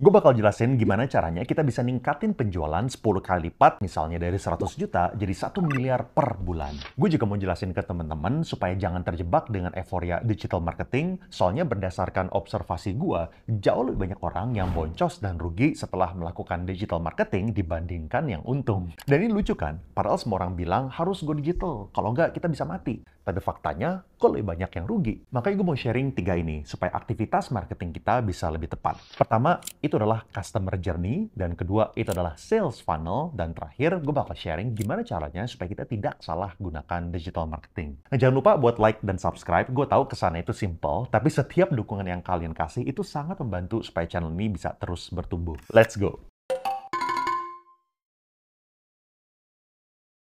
Gue bakal jelasin gimana caranya kita bisa ningkatin penjualan 10 kali lipat misalnya dari 100 juta jadi 1 miliar per bulan. Gue juga mau jelasin ke teman-teman supaya jangan terjebak dengan euforia digital marketing soalnya berdasarkan observasi gue jauh lebih banyak orang yang boncos dan rugi setelah melakukan digital marketing dibandingkan yang untung. Dan ini lucu kan? Padahal semua orang bilang harus go digital, kalau nggak kita bisa mati. Pada faktanya, kok lebih banyak yang rugi. Makanya gue mau sharing tiga ini, supaya aktivitas marketing kita bisa lebih tepat. Pertama, itu adalah customer journey, dan kedua, itu adalah sales funnel, dan terakhir, gue bakal sharing gimana caranya supaya kita tidak salah gunakan digital marketing. Nah, jangan lupa buat like dan subscribe. Gue tahu kesannya itu simple, tapi setiap dukungan yang kalian kasih itu sangat membantu supaya channel ini bisa terus bertumbuh. Let's go!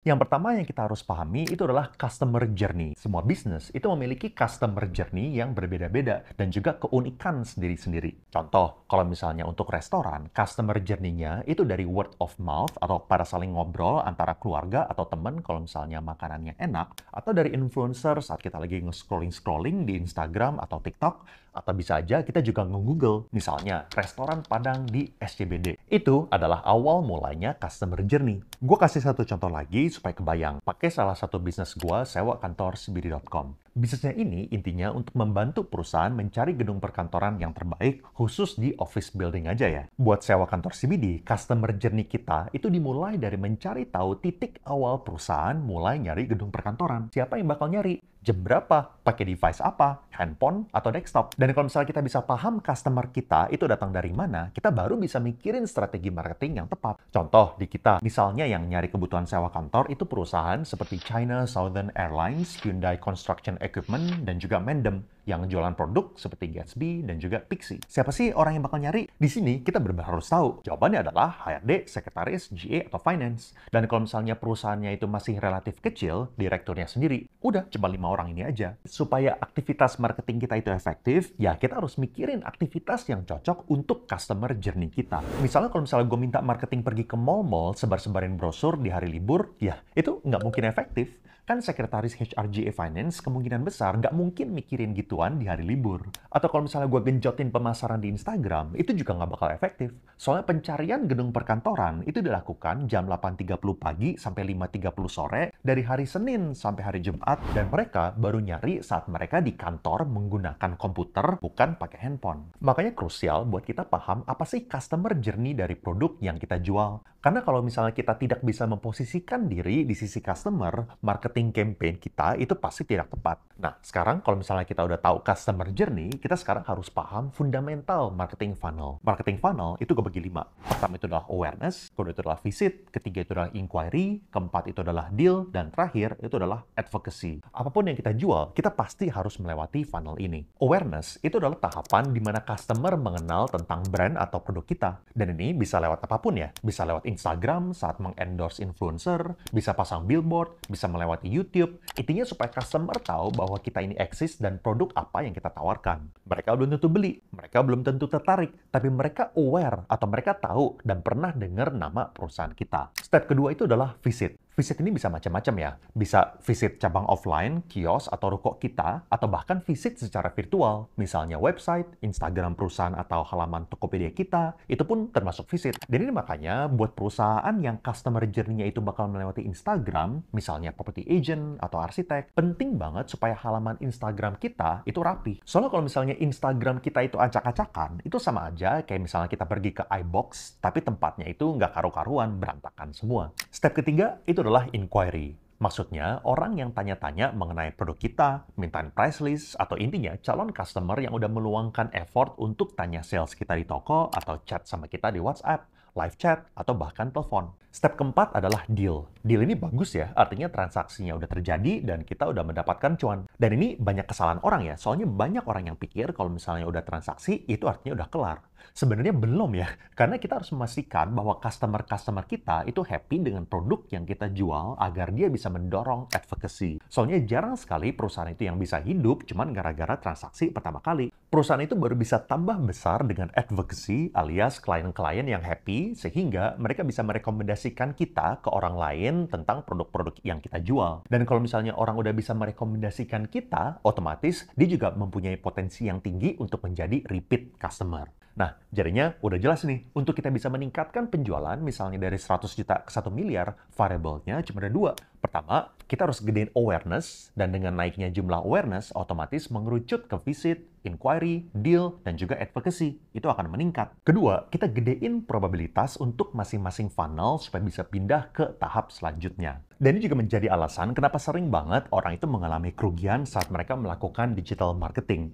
Yang pertama yang kita harus pahami itu adalah customer journey. Semua bisnis itu memiliki customer journey yang berbeda-beda dan juga keunikan sendiri-sendiri. Contoh, kalau misalnya untuk restoran, customer journey-nya itu dari word of mouth atau para saling ngobrol antara keluarga atau teman kalau misalnya makanannya enak, atau dari influencer saat kita lagi nge-scrolling-scrolling di Instagram atau TikTok, atau bisa aja kita juga nge-google, misalnya restoran Padang di SCBD. Itu adalah awal mulanya customer journey. Gue kasih satu contoh lagi supaya kebayang. Pakai salah satu bisnis gua sewa kantor sibiri.com. Bisnisnya ini intinya untuk membantu perusahaan mencari gedung perkantoran yang terbaik khusus di office building aja ya. Buat sewa kantor CBD, customer journey kita itu dimulai dari mencari tahu titik awal perusahaan mulai nyari gedung perkantoran. Siapa yang bakal nyari? Jam berapa? Pakai device apa? Handphone atau desktop? Dan kalau misalnya kita bisa paham customer kita itu datang dari mana, kita baru bisa mikirin strategi marketing yang tepat. Contoh di kita, misalnya yang nyari kebutuhan sewa kantor itu perusahaan seperti China Southern Airlines, Hyundai Construction equipment dan juga Mendem yang jualan produk seperti Gatsby dan juga Pixie. Siapa sih orang yang bakal nyari? Di sini kita benar-benar harus tahu. Jawabannya adalah HRD, sekretaris, GA atau finance. Dan kalau misalnya perusahaannya itu masih relatif kecil, direkturnya sendiri, udah coba lima orang ini aja. Supaya aktivitas marketing kita itu efektif, ya kita harus mikirin aktivitas yang cocok untuk customer journey kita. Misalnya kalau misalnya gue minta marketing pergi ke mall-mall, sebar-sebarin brosur di hari libur, ya itu nggak mungkin efektif kan sekretaris HRGA Finance kemungkinan besar nggak mungkin mikirin gituan di hari libur. Atau kalau misalnya gue genjotin pemasaran di Instagram, itu juga nggak bakal efektif. Soalnya pencarian gedung perkantoran itu dilakukan jam 8.30 pagi sampai 5.30 sore dari hari Senin sampai hari Jumat dan mereka baru nyari saat mereka di kantor menggunakan komputer bukan pakai handphone. Makanya krusial buat kita paham apa sih customer journey dari produk yang kita jual. Karena kalau misalnya kita tidak bisa memposisikan diri di sisi customer, marketing campaign kita itu pasti tidak tepat. Nah, sekarang kalau misalnya kita udah tahu customer journey, kita sekarang harus paham fundamental marketing funnel. Marketing funnel itu kebagi lima. Pertama itu adalah awareness, kedua itu adalah visit, ketiga itu adalah inquiry, keempat itu adalah deal, dan terakhir itu adalah advocacy. Apapun yang kita jual, kita pasti harus melewati funnel ini. Awareness itu adalah tahapan di mana customer mengenal tentang brand atau produk kita. Dan ini bisa lewat apapun ya, bisa lewat Instagram saat mengendorse influencer, bisa pasang billboard, bisa melewati YouTube. Intinya supaya customer tahu bahwa kita ini eksis dan produk apa yang kita tawarkan. Mereka belum tentu beli, mereka belum tentu tertarik, tapi mereka aware atau mereka tahu dan pernah dengar nama perusahaan kita. Step kedua itu adalah visit. Visit ini bisa macam-macam ya. Bisa visit cabang offline, kios, atau ruko kita, atau bahkan visit secara virtual. Misalnya website, Instagram perusahaan, atau halaman Tokopedia kita, itu pun termasuk visit. Dan ini makanya buat perusahaan yang customer journey-nya itu bakal melewati Instagram, misalnya property agent atau arsitek, penting banget supaya halaman Instagram kita itu rapi. Soalnya kalau misalnya Instagram kita itu acak-acakan, itu sama aja kayak misalnya kita pergi ke iBox, tapi tempatnya itu nggak karu-karuan, berantakan semua. Step ketiga, itu itu adalah inquiry. Maksudnya, orang yang tanya-tanya mengenai produk kita, mintain price list, atau intinya calon customer yang udah meluangkan effort untuk tanya sales kita di toko atau chat sama kita di WhatsApp, live chat, atau bahkan telepon. Step keempat adalah deal. Deal ini bagus ya, artinya transaksinya udah terjadi dan kita udah mendapatkan cuan. Dan ini banyak kesalahan orang ya, soalnya banyak orang yang pikir kalau misalnya udah transaksi, itu artinya udah kelar. Sebenarnya belum ya, karena kita harus memastikan bahwa customer-customer kita itu happy dengan produk yang kita jual agar dia bisa mendorong advocacy. Soalnya jarang sekali perusahaan itu yang bisa hidup cuman gara-gara transaksi pertama kali. Perusahaan itu baru bisa tambah besar dengan advocacy alias klien-klien yang happy sehingga mereka bisa merekomendasikan kita ke orang lain tentang produk-produk yang kita jual. Dan kalau misalnya orang udah bisa merekomendasikan kita, otomatis dia juga mempunyai potensi yang tinggi untuk menjadi repeat customer. Nah, jadinya udah jelas nih, untuk kita bisa meningkatkan penjualan misalnya dari 100 juta ke 1 miliar, variabelnya cuma ada dua. Pertama, kita harus gedein awareness, dan dengan naiknya jumlah awareness, otomatis mengerucut ke visit, inquiry, deal, dan juga advocacy. Itu akan meningkat. Kedua, kita gedein probabilitas untuk masing-masing funnel supaya bisa pindah ke tahap selanjutnya. Dan ini juga menjadi alasan kenapa sering banget orang itu mengalami kerugian saat mereka melakukan digital marketing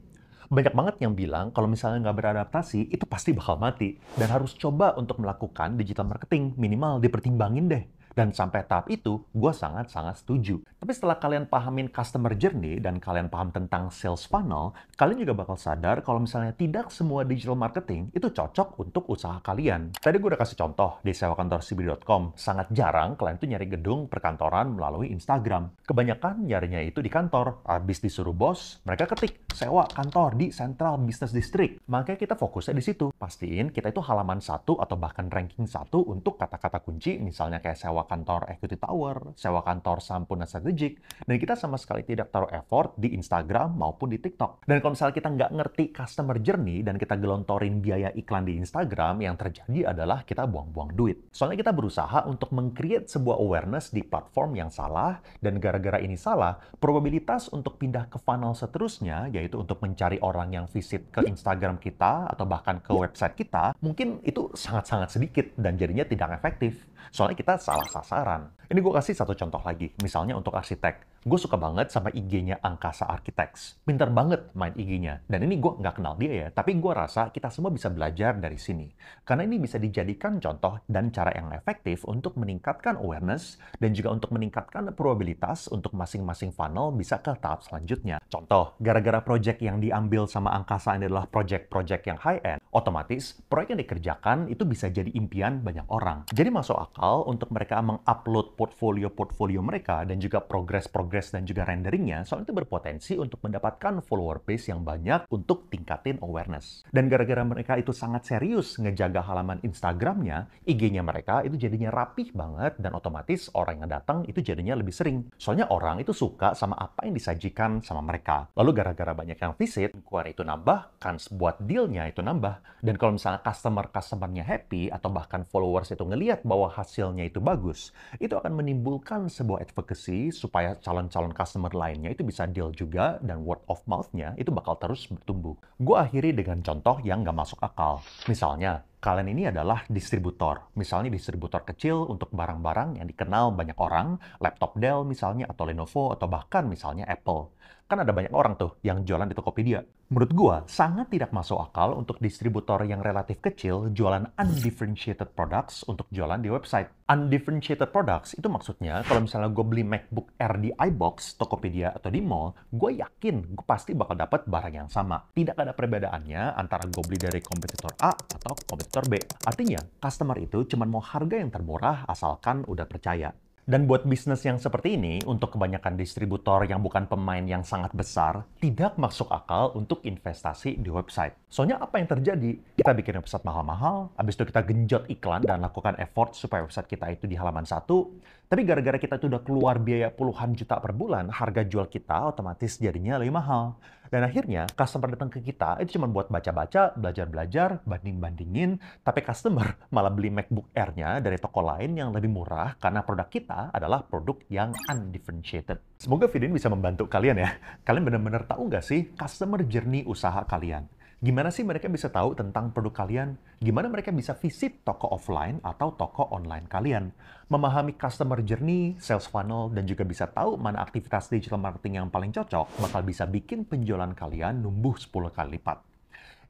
banyak banget yang bilang kalau misalnya nggak beradaptasi itu pasti bakal mati dan harus coba untuk melakukan digital marketing minimal dipertimbangin deh dan sampai tahap itu, gue sangat-sangat setuju. Tapi setelah kalian pahamin customer journey dan kalian paham tentang sales funnel, kalian juga bakal sadar kalau misalnya tidak semua digital marketing itu cocok untuk usaha kalian. Tadi gue udah kasih contoh di kantor sewakantorcb.com. Sangat jarang kalian tuh nyari gedung perkantoran melalui Instagram. Kebanyakan nyarinya itu di kantor. Habis disuruh bos, mereka ketik sewa kantor di Central Business District. Makanya kita fokusnya di situ. Pastiin kita itu halaman satu atau bahkan ranking satu untuk kata-kata kunci, misalnya kayak sewa kantor Equity Tower, sewa kantor Sampurna Strategic, dan kita sama sekali tidak taruh effort di Instagram maupun di TikTok. Dan kalau misalnya kita nggak ngerti customer journey dan kita gelontorin biaya iklan di Instagram, yang terjadi adalah kita buang-buang duit. Soalnya kita berusaha untuk mengcreate sebuah awareness di platform yang salah, dan gara-gara ini salah, probabilitas untuk pindah ke funnel seterusnya, yaitu itu untuk mencari orang yang visit ke ya. Instagram kita atau bahkan ke ya. website kita, mungkin itu sangat-sangat sedikit dan jadinya tidak efektif. Soalnya kita salah sasaran. Ini gue kasih satu contoh lagi, misalnya untuk arsitek. Gue suka banget sama IG-nya Angkasa Architects. Pinter banget main IG-nya. Dan ini gue nggak kenal dia ya, tapi gue rasa kita semua bisa belajar dari sini. Karena ini bisa dijadikan contoh dan cara yang efektif untuk meningkatkan awareness dan juga untuk meningkatkan probabilitas untuk masing-masing funnel bisa ke tahap selanjutnya. Contoh, gara-gara project yang diambil sama Angkasa ini adalah project-project yang high-end, otomatis proyek yang dikerjakan itu bisa jadi impian banyak orang. Jadi masuk akal untuk mereka mengupload portfolio-portfolio mereka dan juga progress-progress dan juga renderingnya, soalnya itu berpotensi untuk mendapatkan follower base yang banyak untuk tingkatin awareness. Dan gara-gara mereka itu sangat serius ngejaga halaman Instagramnya, IG-nya mereka itu jadinya rapih banget dan otomatis orang yang datang itu jadinya lebih sering. Soalnya orang itu suka sama apa yang disajikan sama mereka. Lalu gara-gara banyak yang visit, inquiry itu nambah, kans buat dealnya itu nambah. Dan kalau misalnya customer-customernya happy atau bahkan followers itu ngeliat bahwa hasilnya itu bagus, itu akan menimbulkan sebuah advokasi supaya calon-calon customer lainnya itu bisa deal juga dan word of mouth-nya itu bakal terus bertumbuh. Gue akhiri dengan contoh yang gak masuk akal. Misalnya, kalian ini adalah distributor. Misalnya distributor kecil untuk barang-barang yang dikenal banyak orang, laptop Dell misalnya, atau Lenovo, atau bahkan misalnya Apple. Kan ada banyak orang tuh yang jualan di Tokopedia. Menurut gua, sangat tidak masuk akal untuk distributor yang relatif kecil jualan undifferentiated products untuk jualan di website. Undifferentiated products itu maksudnya kalau misalnya gue beli MacBook Air di iBox, Tokopedia, atau di mall, gue yakin gue pasti bakal dapat barang yang sama. Tidak ada perbedaannya antara gue beli dari kompetitor A atau kompetitor sektor B. Artinya, customer itu cuma mau harga yang termurah asalkan udah percaya. Dan buat bisnis yang seperti ini, untuk kebanyakan distributor yang bukan pemain yang sangat besar, tidak masuk akal untuk investasi di website. Soalnya apa yang terjadi? Kita bikin website mahal-mahal, habis itu kita genjot iklan dan lakukan effort supaya website kita itu di halaman satu, tapi gara-gara kita itu udah keluar biaya puluhan juta per bulan, harga jual kita otomatis jadinya lebih mahal. Dan akhirnya customer datang ke kita itu cuma buat baca-baca, belajar-belajar, banding-bandingin, tapi customer malah beli MacBook Air-nya dari toko lain yang lebih murah karena produk kita adalah produk yang undifferentiated. Semoga video ini bisa membantu kalian ya. Kalian benar-benar tahu nggak sih customer journey usaha kalian? Gimana sih mereka bisa tahu tentang produk kalian? Gimana mereka bisa visit toko offline atau toko online kalian? Memahami customer journey, sales funnel, dan juga bisa tahu mana aktivitas digital marketing yang paling cocok bakal bisa bikin penjualan kalian numbuh 10 kali lipat.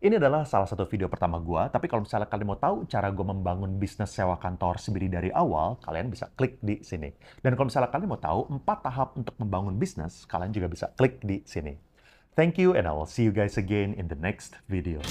Ini adalah salah satu video pertama gue, tapi kalau misalnya kalian mau tahu cara gue membangun bisnis sewa kantor sendiri dari awal, kalian bisa klik di sini. Dan kalau misalnya kalian mau tahu empat tahap untuk membangun bisnis, kalian juga bisa klik di sini. Thank you and I will see you guys again in the next video.